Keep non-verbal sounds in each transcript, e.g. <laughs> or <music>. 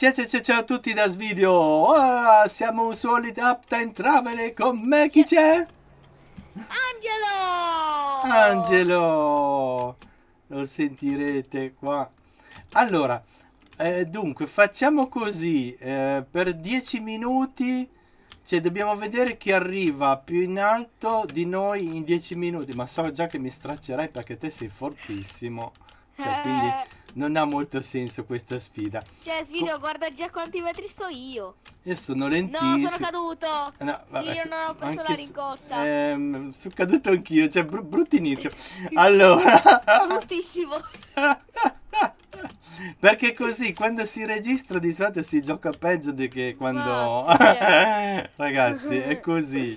Ciao, ciao, ciao, ciao a tutti da Svideo! Oh, ah, siamo un solito Uptime Traveler con me, chi c'è? Angelo! Angelo! Lo sentirete qua. Allora, eh, dunque, facciamo così. Eh, per 10 minuti, cioè dobbiamo vedere chi arriva più in alto di noi in 10 minuti. Ma so già che mi straccerai perché te sei fortissimo. Cioè, quindi eh. non ha molto senso questa sfida. Cioè, Sfido, Co guarda già quanti metri sto io. Io sono lentissimo. No, sono caduto. No, vabbè, sì, io non ho preso la rincorsa. Ehm, sono caduto anch'io, cioè, br brutto inizio. <laughs> Allora... Bruttissimo. <laughs> Perché così quando si registra di solito si gioca peggio di che quando... Eh. <laughs> Ragazzi, è così.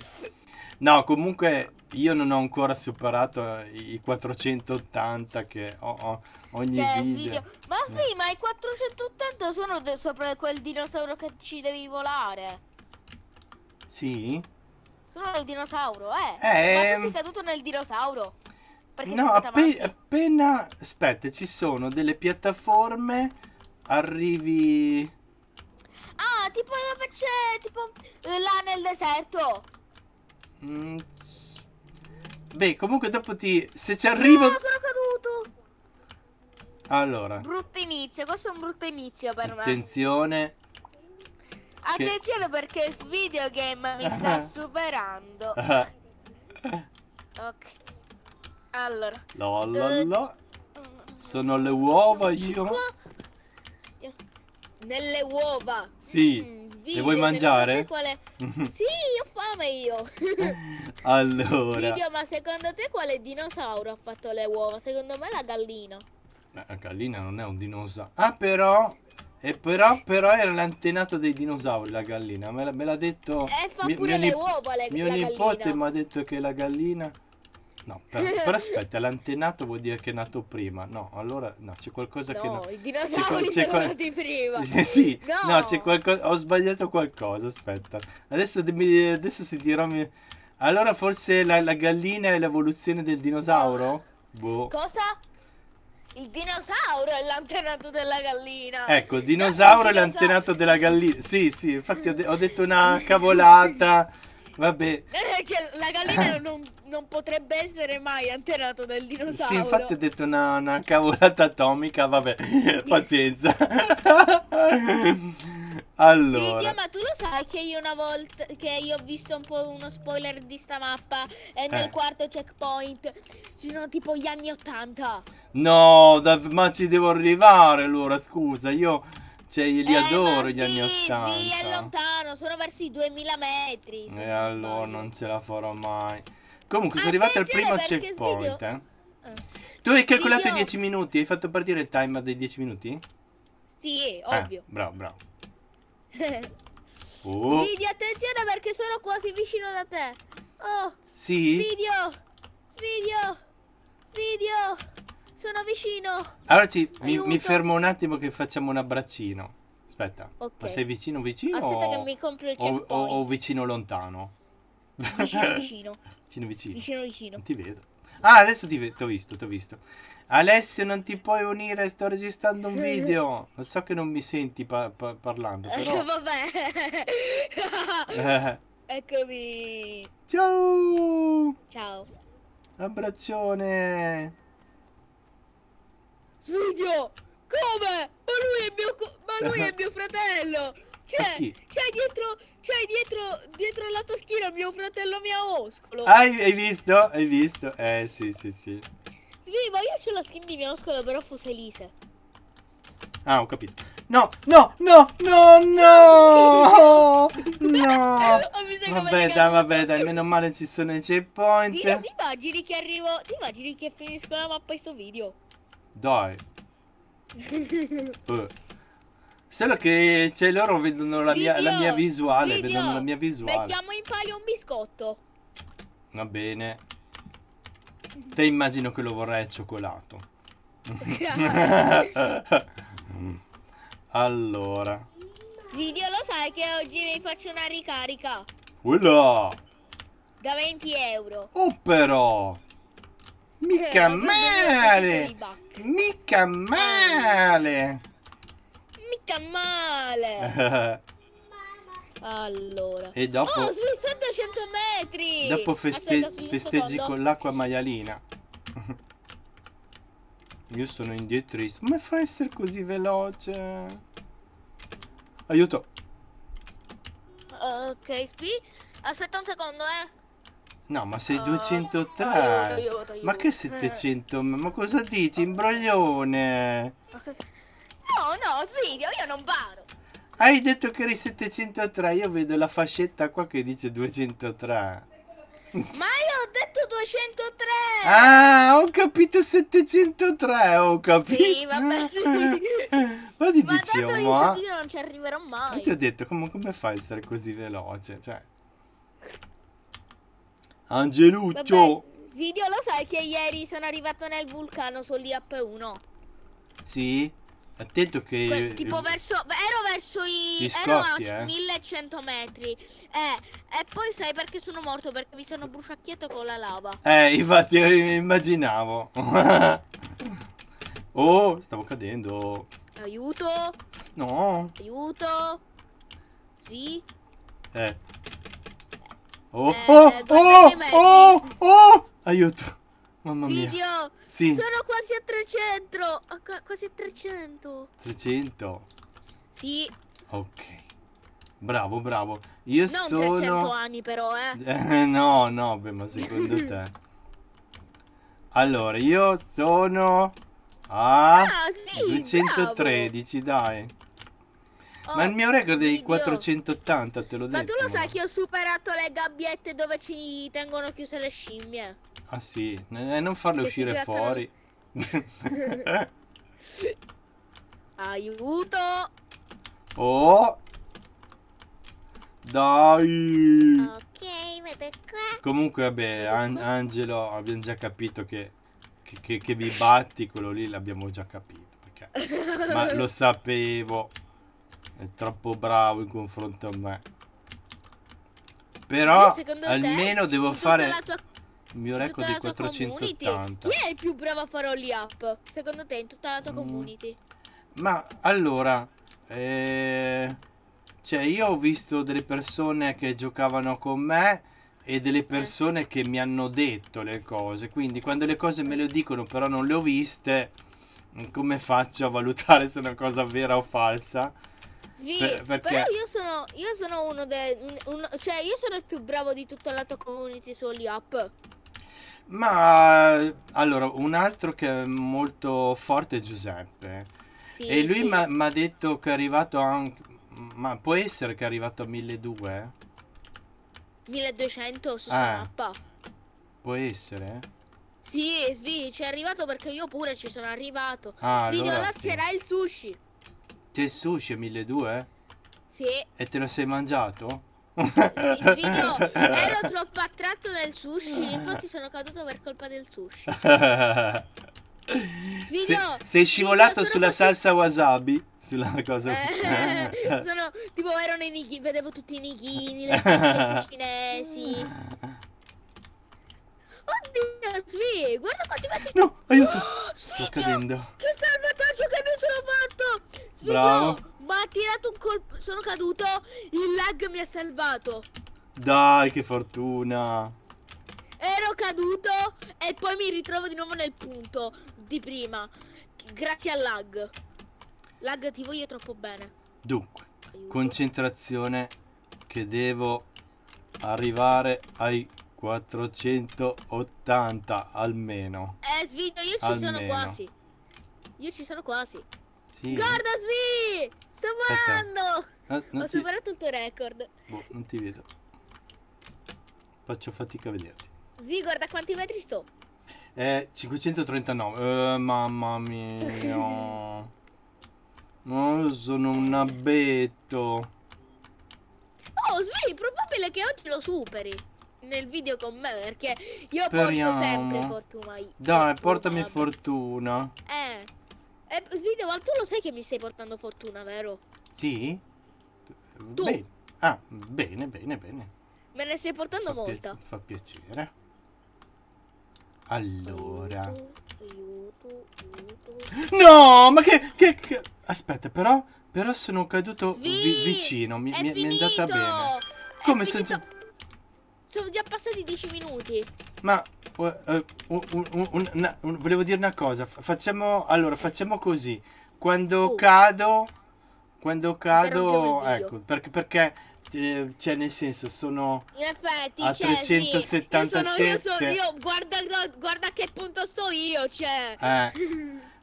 No, comunque io non ho ancora superato eh, i 480 che ho, ho ogni cioè, video. video. Ma eh. sì, ma i 480 sono sopra quel dinosauro che ci devi volare. Sì? Sono il dinosauro, eh. eh. Ma tu ehm. sei caduto nel dinosauro. no, appe appena... Aspetta, ci sono delle piattaforme, arrivi... Ah, tipo dove c'è... tipo eh, là nel deserto. Mm, Beh, comunque dopo ti... Se ci arrivo... No, ah, sono caduto! Allora. Brutto inizio, questo è un brutto inizio per Attenzione. me. Attenzione! Attenzione. perché il videogame mi <laughs> sta superando. ok. Allora. Lo, lo. Eh. Sono le uova io. Nelle uova. Sì. Mm video. E vuoi mangiare? Quale... <laughs> sì, ho fame io. <laughs> allora. Video, ma secondo te quale dinosauro ha fatto le uova? Secondo me la gallina. La gallina non è un dinosauro. Ah, però... E però, però era l'antenato dei dinosauri la gallina, me l'ha detto... E eh, fa pure mio, le uova le, mio la Mio nipote mi ha detto che la gallina... No, però, però aspetta, l'antenato vuol dire che è nato prima. No, allora no, c'è qualcosa no, che. No, i dinosauri c'è, sono qual... prima. <laughs> Eh sì, no, no c'è qualcosa. Ho sbagliato qualcosa. Aspetta, adesso, mi... adesso si dirò. Mi... Allora, forse la, la gallina è l'evoluzione del dinosauro? Boh. Cosa? Il dinosauro è l'antenato della gallina. Ecco, il dinosauro no, è <laughs> l'antenato della gallina. Sì, sì, infatti ho, de ho detto una <laughs> cavolata. Vabbè. Eh, che la gallina eh. non, non, potrebbe essere mai antenato del dinosauro. Sì, infatti ho detto una, una cavolata atomica, vabbè, <laughs> pazienza. <laughs> allora. Video, ma tu lo sai che io una volta che io ho visto un po' uno spoiler di sta mappa e nel eh. quarto checkpoint ci sono tipo gli anni 80. No, da, ma ci devo arrivare allora, scusa, io cioè, io li eh, adoro Martì, gli anni 80. Sì, è lontano, sono verso i 2000 metri. E eh, allora non ce la farò mai. Comunque, sono arrivato al primo checkpoint. Eh. Ah. Tu hai calcolato i 10 minuti? Hai fatto partire il timer dei 10 minuti? Sì, eh, ovvio. Eh, bravo, bravo. <laughs> oh. Svidio, attenzione perché sono quasi vicino da te. Oh. Sì. Svidio. Svidio. Svidio. Sono vicino. Allora ci, mi, mi, fermo un attimo che facciamo un abbraccino. Aspetta. Okay. Ma sei vicino vicino? Aspetta o, che mi compro il o, o, o vicino lontano? Vicino vicino. <laughs> vicino vicino. Vicino vicino. ti vedo. Ah, adesso ti ho T'ho visto, t'ho visto. Alessio, non ti puoi unire, sto registrando un video. Lo so che non mi senti pa pa parlando, eh, però... Vabbè. <laughs> Eccomi. Ciao. Ciao. Abbraccione. Sfidio! Come? Ma lui è mio, ma lui è mio fratello! <laughs> C'è, c'è dietro, c'è dietro, dietro la toschina mio fratello Miaoscolo! Hai, hai visto? Hai visto? Eh, sì, sì, sì. Sì, ma io c'ho la skin di mio Miaoscolo, però Fuselise. Ah, ho capito. No, no, no, no, no, <laughs> no. <laughs> vabbè, dai, vabbè, dai, meno male ci sono i checkpoint. Ti, ti immagini che arrivo, ti immagini che finisco la mappa in sto video? Dai. <laughs> Eh. Solo che cioè, loro vedono la, video, mia, la mia, visuale, video. vedono la mia visuale. Mettiamo in palio un biscotto. Va bene. Te immagino che lo vorrei al cioccolato. <laughs> allora. Svidio lo sai che oggi mi faccio una ricarica. Quella. Da 20 euro. Oh però! Mica eh, ah. male! Mica male! Mica <laughs> male! allora. E dopo... Oh, sono stato 100 metri! Dopo feste... Aspetta, festeggi con l'acqua maialina. <laughs> Io sono indietro. Come fa a essere così veloce? Aiuto! Ok, spi. Aspetta un secondo, eh. No, ma sei 203. aiuto, aiuto, aiuto. Ma che 700? Ma cosa dici, imbroglione? No, no, svidio, io non vado. Hai detto che eri 703, io vedo la fascetta qua che dice 203. Ma io ho detto 203! Ah, ho capito 703, ho capito! Sì, vabbè, sì. <laughs> Ma ti dicevo, ma... Io diciamo, ah. non ci arriverò mai. Ma ti ho detto, come, come fai a essere così veloce? Cioè... Angeluccio! Vabbè, video lo sai che ieri sono arrivato nel vulcano, sono lì P1. Sì? Attento che... Que tipo verso... Ero verso i... Scotti, ero a eh. 1100 metri. Eh, e poi sai perché sono morto? Perché mi sono bruciacchiato con la lava. Eh, infatti eh, immaginavo. <laughs> oh, stavo cadendo. Aiuto. No. Aiuto. Sì. Eh. Oh, oh, oh, oh, oh, aiuto. Mamma mia. Video. Sì. Sono quasi a 300. A quasi a 300. 300. Sì. Ok. Bravo, bravo. Io non sono... Non 300 anni però, eh. no, no, beh, ma secondo te. Allora, io sono a ah, sì, 213, bravo. dai. Oh, ma il mio record è di 480, te lo dico. Ma tu lo sai che ho superato le gabbiette dove ci tengono chiuse le scimmie? Ah sì, e eh, non farle che uscire fuori. <laughs> Aiuto! Oh! Dai! Ok, vado qua. Comunque, vabbè, An Angelo, abbiamo già capito che, che, che, che vi batti, quello lì l'abbiamo già capito. Perché... <laughs> Ma lo sapevo. È troppo bravo in confronto a me. Però almeno te, devo fare tua, il mio record di 480. Community. Chi è il più bravo a fare all up? Secondo te in tutta la tua mm. community? Ma allora, eh, cioè io ho visto delle persone che giocavano con me e delle eh. persone eh. che mi hanno detto le cose. Quindi quando le cose me le dicono però non le ho viste, come faccio a valutare se è una cosa vera o falsa? Svi, per, però io sono, io sono uno dei... Un, cioè, io sono il più bravo di tutta la tua community sugli app. Ma allora, un altro che è molto forte è Giuseppe. Sì, e lui sì. mi ha detto che è arrivato anche. Ma può essere che è arrivato a 1200? 1200 su ah, mappa. Può essere? Sì, Svi, ci è arrivato perché io pure ci sono arrivato. Ah, Svi, allora sì. il sushi. Te il sushi è 1200? Eh? Sì. E te lo sei mangiato? Il video <laughs> ero troppo attratto dal sushi, infatti sono caduto per colpa del sushi. Video, Se, sei scivolato sulla così... salsa wasabi. Sulla cosa. Eh, <laughs> sono, tipo erano i nighi, vedevo tutti i nichini, le <laughs> cinesi. Oddio, Svi, guarda quanti batti. No, aiuto. Oh, <gasps> Sto cadendo. Che salvataggio che mi sono fatto. Bravo. Ma ha tirato un colpo. Sono caduto. Il lag mi ha salvato. Dai, che fortuna. Ero caduto e poi mi ritrovo di nuovo nel punto di prima. Grazie al lag. Lag ti voglio troppo bene. Dunque, Aiuto. concentrazione che devo arrivare ai 480 almeno. Eh, Svito, io ci almeno. sono quasi. Io ci sono quasi. Sì. Guardasmi! Sto volando! No, Ho ti... superato il tuo record. Boh, non ti vedo. Faccio fatica a vederti. Svi, guarda quanti metri sto. Eh, 539. Eh, mamma mia. <laughs> no, sono un abetto. Oh, Svi, probabile che oggi lo superi nel video con me perché io Speriamo. porto sempre fortuna. Dai, portami fortuna. Eh, eh, Svideo, ma tu lo sai che mi stai portando fortuna, vero? Sì? Tu? Bene. Ah, bene, bene, bene. Me ne stai portando fa molta. Pi fa piacere. Allora. Aiuto, aiuto, aiuto. No, ma che, che, che, Aspetta, però... Però sono caduto vi vicino. Mi è, mi, mi, è andata bene. Come senza... Sono già passati dieci minuti. Ma Uh, un, un, un, volevo dire una cosa. Facciamo allora, facciamo così. Quando uh. cado, quando cado, ecco perché, perché eh, cioè, nel senso, sono effetti, a cioè, 377. Io sono, io sono, io, guarda, guarda, che punto so io, cioè. Eh.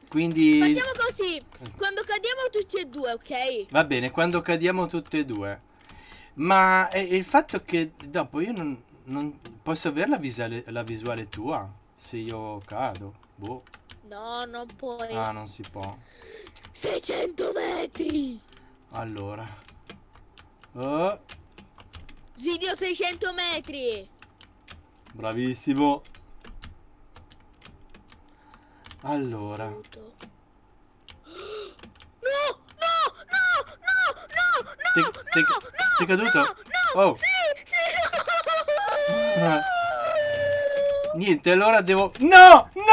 <laughs> Quindi facciamo così. Eh. Quando cadiamo tutti e due, ok? Va bene, quando cadiamo tutti e due. Ma eh, il fatto che dopo io non, non... Posso avere la visuale, la visuale tua? Se io cado? Boh. No, non puoi. Ah, non si può. 600 metri! Allora. Oh. Svidio 600 metri! Bravissimo! Allora. No! No! No! No! No! No! Sei, no, sei, no, sei caduto? No! no oh! Sì. Eh. Niente, allora devo... No! No! <laughs>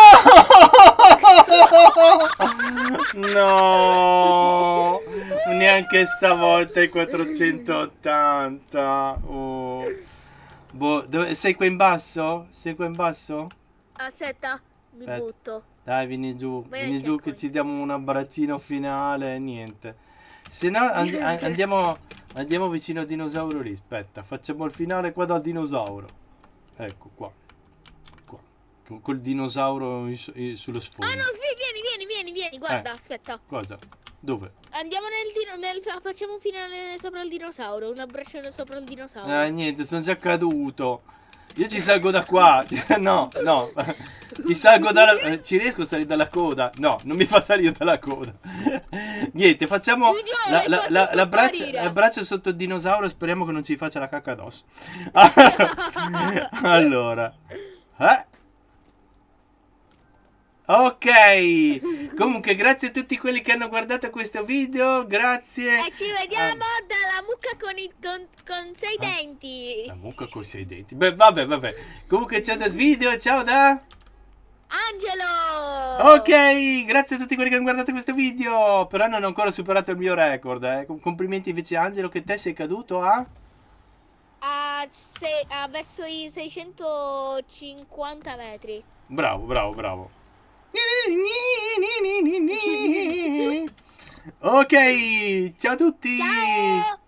No! Neanche stavolta i 480. Oh. Boh, dove... sei qua in basso? Sei qua in basso? Aspetta, mi Aspetta. butto. Dai, vieni giù. Vai vieni giù che ci diamo un abbraccino finale. Niente. Se no, and <laughs> andiamo, andiamo vicino al dinosauro lì. Aspetta, facciamo il finale qua dal dinosauro. Ecco qua. qua. Con, col dinosauro in, in, sullo sfondo. Ah no, vieni, vieni, vieni, vieni, guarda, eh. aspetta. cosa dove? Andiamo nel dinosauro, facciamo un finale sopra il dinosauro, un abbraccio sopra il dinosauro. Ah niente, sono già caduto. Io ci salgo da qua. <laughs> No, no. Ci salgo dalla. Eh, ci riesco a salire dalla coda? No, non mi fa salire dalla coda. <laughs> Niente, facciamo la, la, la, la braccia, braccia, sotto il dinosauro. Speriamo che non ci faccia la cacca addosso. <laughs> allora. Eh? Ok, comunque grazie a tutti quelli che hanno guardato questo video, grazie. E ci vediamo ah. dalla mucca con, i, con, con sei ah. denti. La mucca con sei denti. Beh, vabbè, vabbè. Comunque ciao da Svideo, ciao da... Angelo! Ok, grazie a tutti quelli che hanno guardato questo video, però non ho ancora superato il mio record. Eh. Complimenti invece Angelo che te sei caduto a... A, se, a verso i 650 metri. Bravo, bravo, bravo. Ok, ciao a tutti! Ciao!